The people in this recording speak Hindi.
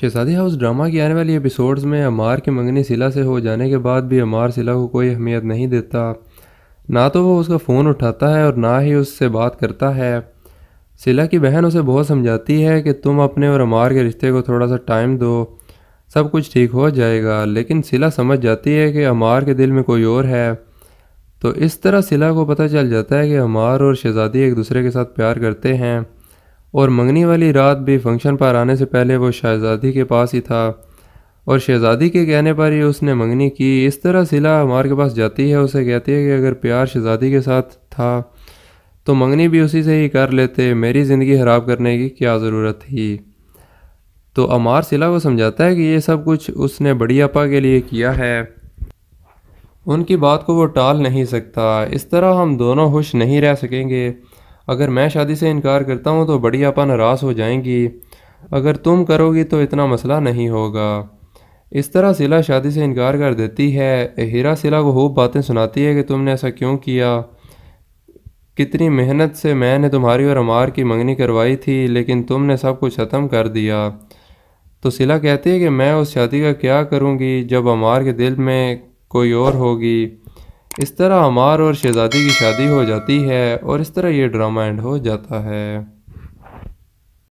शहजादी हाउस ड्रामा की आने वाली एपिसोड्स में अमार के मंगनी सिला से हो जाने के बाद भी अमार सिला को कोई अहमियत नहीं देता ना तो वो उसका फ़ोन उठाता है और ना ही उससे बात करता है सिला की बहन उसे बहुत समझाती है कि तुम अपने और अमार के रिश्ते को थोड़ा सा टाइम दो सब कुछ ठीक हो जाएगा लेकिन सिला समझ जाती है कि अमार के दिल में कोई और है तो इस तरह सिला को पता चल जाता है कि अमार और शहज़ादी एक दूसरे के साथ प्यार करते हैं और मंगनी वाली रात भी फंक्शन पर आने से पहले वो शहज़ादी के पास ही था और शहज़ादी के कहने पर ही उसने मंगनी की इस तरह सिला हमार के पास जाती है उसे कहती है कि अगर प्यार शहज़ादी के साथ था तो मंगनी भी उसी से ही कर लेते मेरी ज़िंदगी ख़राब करने की क्या ज़रूरत थी तो अमार सिला को समझाता है कि ये सब कुछ उसने बड़ी अपा के लिए किया है उनकी बात को वो टाल नहीं सकता इस तरह हम दोनों खुश नहीं रह सकेंगे अगर मैं शादी से इनकार करता हूँ तो बड़ी आपा नाराज़ हो जाएंगी अगर तुम करोगी तो इतना मसला नहीं होगा इस तरह सिला शादी से इनकार कर देती है हीरा सिला को खूब बातें सुनाती है कि तुमने ऐसा क्यों किया कितनी मेहनत से मैंने तुम्हारी और अमार की मंगनी करवाई थी लेकिन तुमने सब कुछ ख़त्म कर दिया तो सिला कहती है कि मैं उस शादी का क्या करूँगी जब अमार के दिल में कोई और होगी इस तरह अमार और शहज़ादी की शादी हो जाती है और इस तरह ये ड्रामा एंड हो जाता है